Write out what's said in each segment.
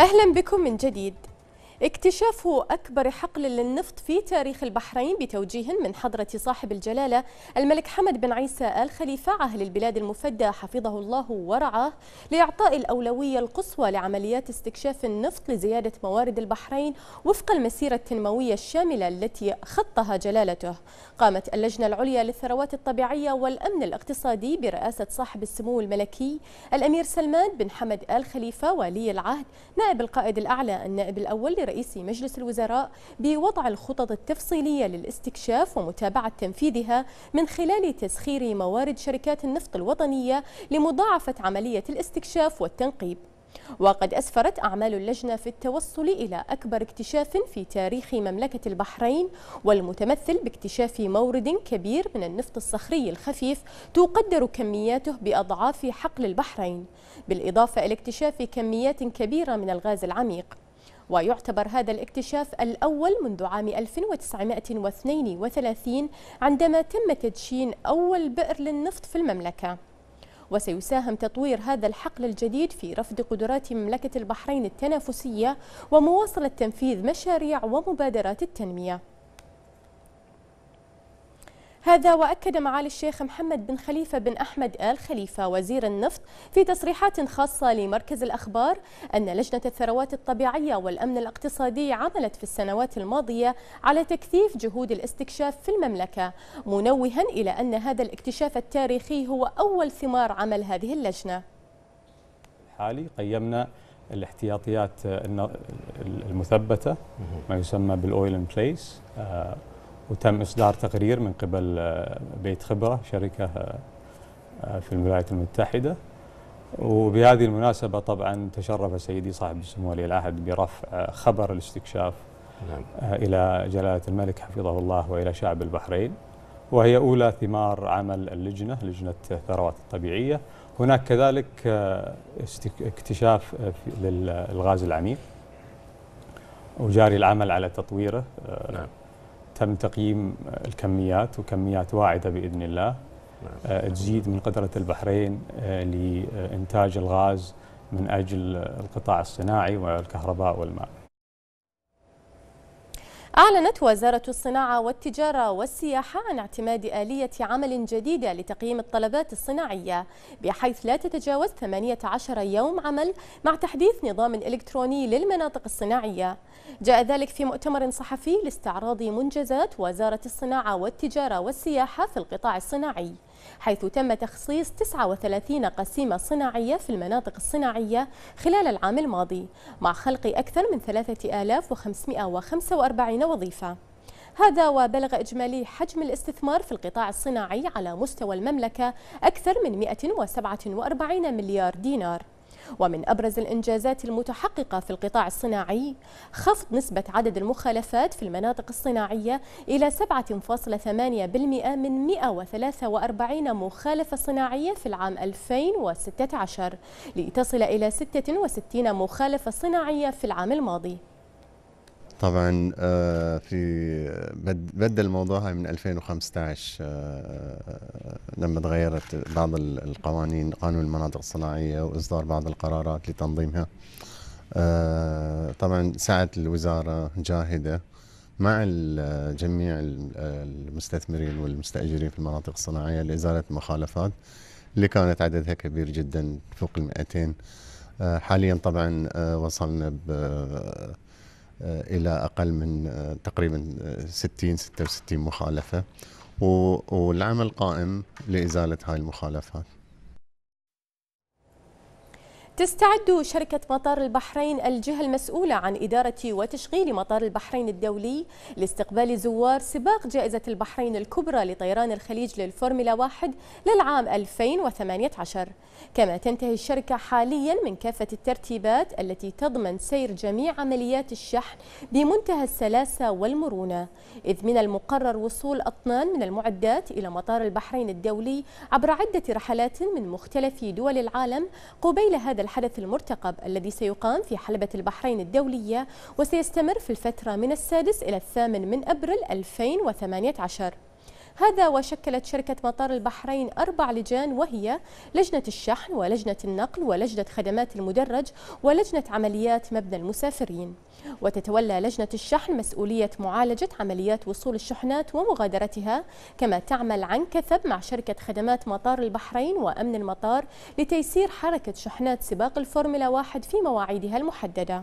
أهلا بكم من جديد اكتشاف أكبر حقل للنفط في تاريخ البحرين بتوجيه من حضرة صاحب الجلالة الملك حمد بن عيسى آل خليفة عاهل البلاد المفدى حفظه الله ورعاه لإعطاء الأولوية القصوى لعمليات استكشاف النفط لزيادة موارد البحرين وفق المسيرة التنموية الشاملة التي خطها جلالته قامت اللجنة العليا للثروات الطبيعية والأمن الاقتصادي برئاسة صاحب السمو الملكي الأمير سلمان بن حمد آل خليفة ولي العهد نائب القائد الأعلى النائب الأول رئيس مجلس الوزراء بوضع الخطط التفصيلية للاستكشاف ومتابعة تنفيذها من خلال تسخير موارد شركات النفط الوطنية لمضاعفة عملية الاستكشاف والتنقيب وقد أسفرت أعمال اللجنة في التوصل إلى أكبر اكتشاف في تاريخ مملكة البحرين والمتمثل باكتشاف مورد كبير من النفط الصخري الخفيف تقدر كمياته بأضعاف حقل البحرين بالإضافة إلى اكتشاف كميات كبيرة من الغاز العميق ويعتبر هذا الاكتشاف الأول منذ عام 1932 عندما تم تدشين أول بئر للنفط في المملكة وسيساهم تطوير هذا الحقل الجديد في رفض قدرات مملكة البحرين التنافسية ومواصلة تنفيذ مشاريع ومبادرات التنمية هذا وأكد معالي الشيخ محمد بن خليفة بن أحمد آل خليفة وزير النفط في تصريحات خاصة لمركز الأخبار أن لجنة الثروات الطبيعية والأمن الاقتصادي عملت في السنوات الماضية على تكثيف جهود الاستكشاف في المملكة منوها إلى أن هذا الاكتشاف التاريخي هو أول ثمار عمل هذه اللجنة الحالي قيمنا الاحتياطيات المثبتة ما يسمى بالأويل ان بليس وتم إصدار تقرير من قبل آه، بيت خبرة شركة آه، آه، في الولايات المتحدة وبهذه المناسبة طبعا تشرف سيدي صاحب السمو ولي العهد برفع خبر الاستكشاف نعم. إلى جلالة الملك حفظه الله وإلى شعب البحرين وهي أولى ثمار عمل اللجنة لجنة الثروات الطبيعية هناك كذلك اكتشاف للغاز العميق وجاري العمل على تطويره نعم. تم تقييم الكميات وكميات واعدة بإذن الله نعم. آه، تزيد من قدرة البحرين آه، لإنتاج الغاز من أجل القطاع الصناعي والكهرباء والماء أعلنت وزارة الصناعة والتجارة والسياحة عن اعتماد آلية عمل جديدة لتقييم الطلبات الصناعية بحيث لا تتجاوز 18 يوم عمل مع تحديث نظام إلكتروني للمناطق الصناعية جاء ذلك في مؤتمر صحفي لاستعراض منجزات وزارة الصناعة والتجارة والسياحة في القطاع الصناعي حيث تم تخصيص 39 قسيمة صناعية في المناطق الصناعية خلال العام الماضي مع خلق أكثر من 3545 وظيفة هذا وبلغ إجمالي حجم الاستثمار في القطاع الصناعي على مستوى المملكة أكثر من 147 مليار دينار ومن أبرز الإنجازات المتحققة في القطاع الصناعي خفض نسبة عدد المخالفات في المناطق الصناعية إلى 7.8% من 143 مخالفة صناعية في العام 2016 لتصل إلى 66 مخالفة صناعية في العام الماضي طبعا آه، في بدا الموضوع هاي من 2015 آه، آه، لما تغيرت بعض القوانين قانون المناطق الصناعيه واصدار بعض القرارات لتنظيمها طبعا سعت الوزاره جاهده مع جميع المستثمرين والمستاجرين في المناطق الصناعيه لازاله المخالفات اللي كانت عددها كبير جدا فوق ال 200 حاليا طبعا وصلنا ب آه، الى اقل من آه، تقريبا 60 آه، 66 مخالفه والعمل قائم لازاله هاي المخالفات تستعد شركة مطار البحرين الجهة المسؤولة عن إدارة وتشغيل مطار البحرين الدولي لاستقبال زوار سباق جائزة البحرين الكبرى لطيران الخليج للفورمولا واحد للعام 2018 كما تنتهي الشركة حاليا من كافة الترتيبات التي تضمن سير جميع عمليات الشحن بمنتهى السلاسة والمرونة إذ من المقرر وصول أطنان من المعدات إلى مطار البحرين الدولي عبر عدة رحلات من مختلف دول العالم قبيل هذا الحدث المرتقب الذي سيقام في حلبة البحرين الدولية وسيستمر في الفترة من السادس إلى الثامن من أبريل 2018 هذا وشكلت شركة مطار البحرين أربع لجان وهي لجنة الشحن ولجنة النقل ولجنة خدمات المدرج ولجنة عمليات مبنى المسافرين وتتولى لجنة الشحن مسؤولية معالجة عمليات وصول الشحنات ومغادرتها كما تعمل عن كثب مع شركة خدمات مطار البحرين وأمن المطار لتيسير حركة شحنات سباق الفورمولا واحد في مواعيدها المحددة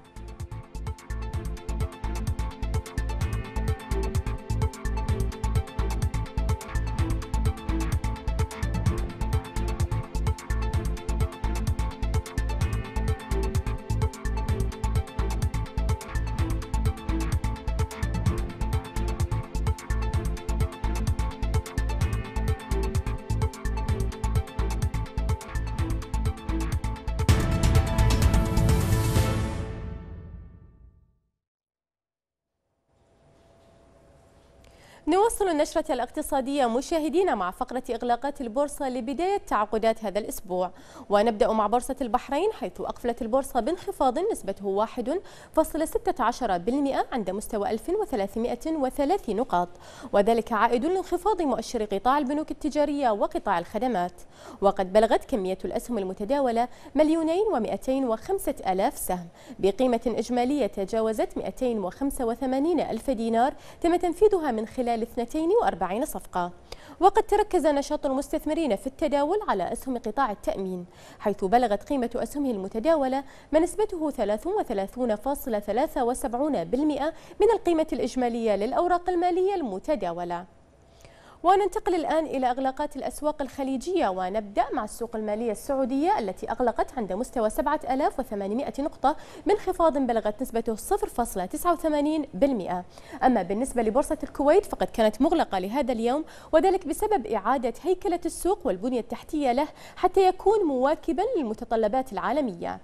نواصل النشرة الاقتصادية مشاهدينا مع فقرة إغلاقات البورصة لبداية تعاقدات هذا الأسبوع ونبدأ مع بورصة البحرين حيث أقفلت البورصة بانخفاض نسبته 1.16% عند مستوى 1303 نقاط وذلك عائد لانخفاض مؤشر قطاع البنوك التجارية وقطاع الخدمات وقد بلغت كمية الأسهم المتداولة مليونين ومئتين وخمسة ألاف سهم بقيمة إجمالية تجاوزت 285 ألف دينار تم تنفيذها من خلال خلال 42 صفقة وقد تركز نشاط المستثمرين في التداول على أسهم قطاع التأمين حيث بلغت قيمة أسهمه المتداولة ما نسبته 33.73% من القيمة الإجمالية للأوراق المالية المتداولة وننتقل الآن إلى إغلاقات الأسواق الخليجية ونبدأ مع السوق المالية السعودية التي أغلقت عند مستوى 7800 نقطة بانخفاض بلغت نسبته 0.89% أما بالنسبة لبورصة الكويت فقد كانت مغلقة لهذا اليوم وذلك بسبب إعادة هيكلة السوق والبنية التحتية له حتى يكون مواكبا للمتطلبات العالمية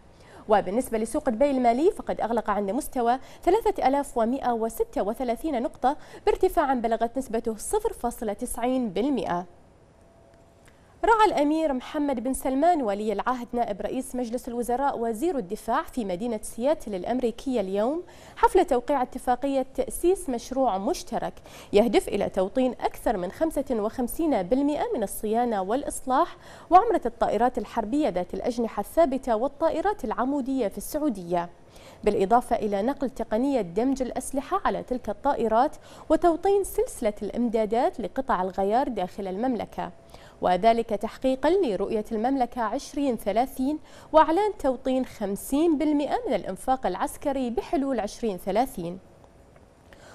وبالنسبة لسوق دبي المالي فقد أغلق عند مستوى 3136 نقطة بارتفاع بلغت نسبته 0.90% رعى الأمير محمد بن سلمان ولي العهد نائب رئيس مجلس الوزراء وزير الدفاع في مدينة سياتل الأمريكية اليوم حفل توقيع اتفاقية تأسيس مشروع مشترك يهدف إلى توطين أكثر من 55% من الصيانة والإصلاح وعمرة الطائرات الحربية ذات الأجنحة الثابتة والطائرات العمودية في السعودية بالإضافة إلى نقل تقنية دمج الأسلحة على تلك الطائرات وتوطين سلسلة الإمدادات لقطع الغيار داخل المملكة وذلك تحقيقا لرؤية المملكة 2030 وإعلان توطين 50% من الإنفاق العسكري بحلول 2030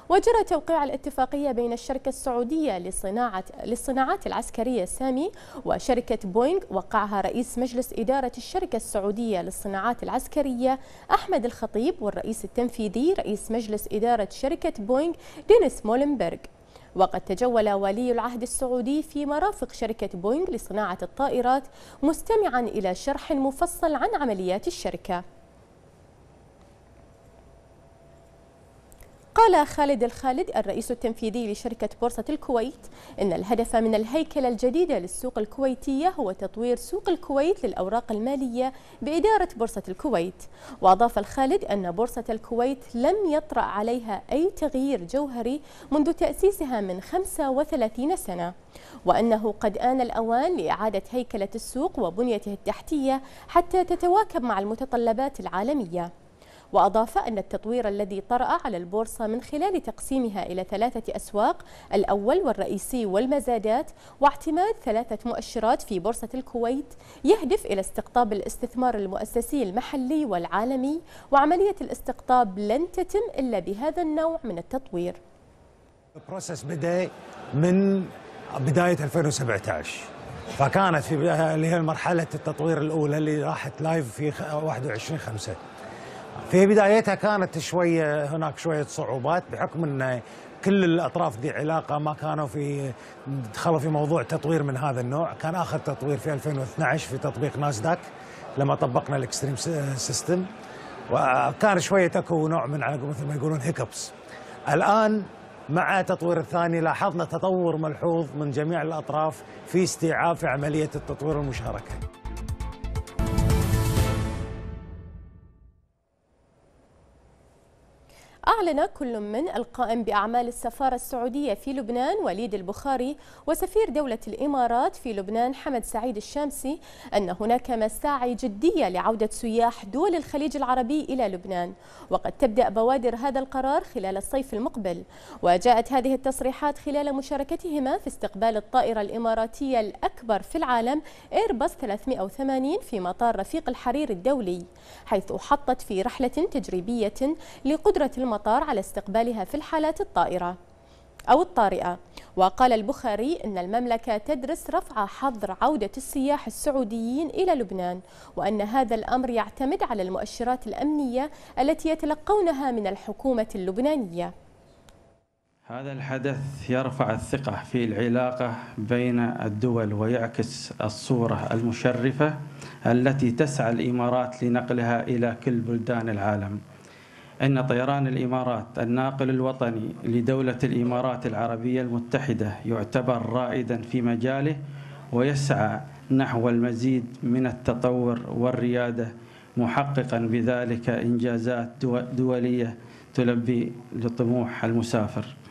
وجرى توقيع الاتفاقية بين الشركة السعودية لصناعة للصناعات العسكرية سامي وشركة بوينغ وقعها رئيس مجلس إدارة الشركة السعودية للصناعات العسكرية أحمد الخطيب والرئيس التنفيذي رئيس مجلس إدارة شركة بوينغ دينيس مولنبرغ وقد تجول ولي العهد السعودي في مرافق شركة بوينغ لصناعة الطائرات مستمعا إلى شرح مفصل عن عمليات الشركة قال خالد الخالد الرئيس التنفيذي لشركة بورصة الكويت إن الهدف من الهيكلة الجديدة للسوق الكويتية هو تطوير سوق الكويت للأوراق المالية بإدارة بورصة الكويت وأضاف الخالد أن بورصة الكويت لم يطرأ عليها أي تغيير جوهري منذ تأسيسها من 35 سنة وأنه قد آن الأوان لإعادة هيكلة السوق وبنيته التحتية حتى تتواكب مع المتطلبات العالمية وأضاف أن التطوير الذي طرأ على البورصة من خلال تقسيمها إلى ثلاثة أسواق الأول والرئيسي والمزادات واعتماد ثلاثة مؤشرات في بورصة الكويت يهدف إلى استقطاب الاستثمار المؤسسي المحلي والعالمي وعملية الاستقطاب لن تتم إلا بهذا النوع من التطوير البروسس بدأ من بداية 2017 فكانت في اللي هي مرحلة التطوير الأولى اللي راحت لايف في 21 5 في بدايتها كانت شويه هناك شويه صعوبات بحكم ان كل الاطراف ذي علاقه ما كانوا في دخلوا في موضوع تطوير من هذا النوع، كان اخر تطوير في 2012 في تطبيق ناسداك لما طبقنا الاكستريم سيستم وكان شويه اكو نوع من على مثل ما يقولون هيكبس. الان مع التطوير الثاني لاحظنا تطور ملحوظ من جميع الاطراف في استيعاب في عمليه التطوير المشاركه. أعلن كل من القائم بأعمال السفارة السعودية في لبنان وليد البخاري وسفير دولة الإمارات في لبنان حمد سعيد الشامسي أن هناك مساعي جدية لعودة سياح دول الخليج العربي إلى لبنان وقد تبدأ بوادر هذا القرار خلال الصيف المقبل وجاءت هذه التصريحات خلال مشاركتهما في استقبال الطائرة الإماراتية الأكبر في العالم إيرباص 380 في مطار رفيق الحرير الدولي حيث أحطت في رحلة تجريبية لقدرة المطار المطار على استقبالها في الحالات الطائرة أو الطارئة وقال البخاري أن المملكة تدرس رفع حظر عودة السياح السعوديين إلى لبنان وأن هذا الأمر يعتمد على المؤشرات الأمنية التي يتلقونها من الحكومة اللبنانية هذا الحدث يرفع الثقة في العلاقة بين الدول ويعكس الصورة المشرفة التي تسعى الإمارات لنقلها إلى كل بلدان العالم أن طيران الإمارات الناقل الوطني لدولة الإمارات العربية المتحدة يعتبر رائدا في مجاله ويسعى نحو المزيد من التطور والريادة محققا بذلك إنجازات دولية تلبي لطموح المسافر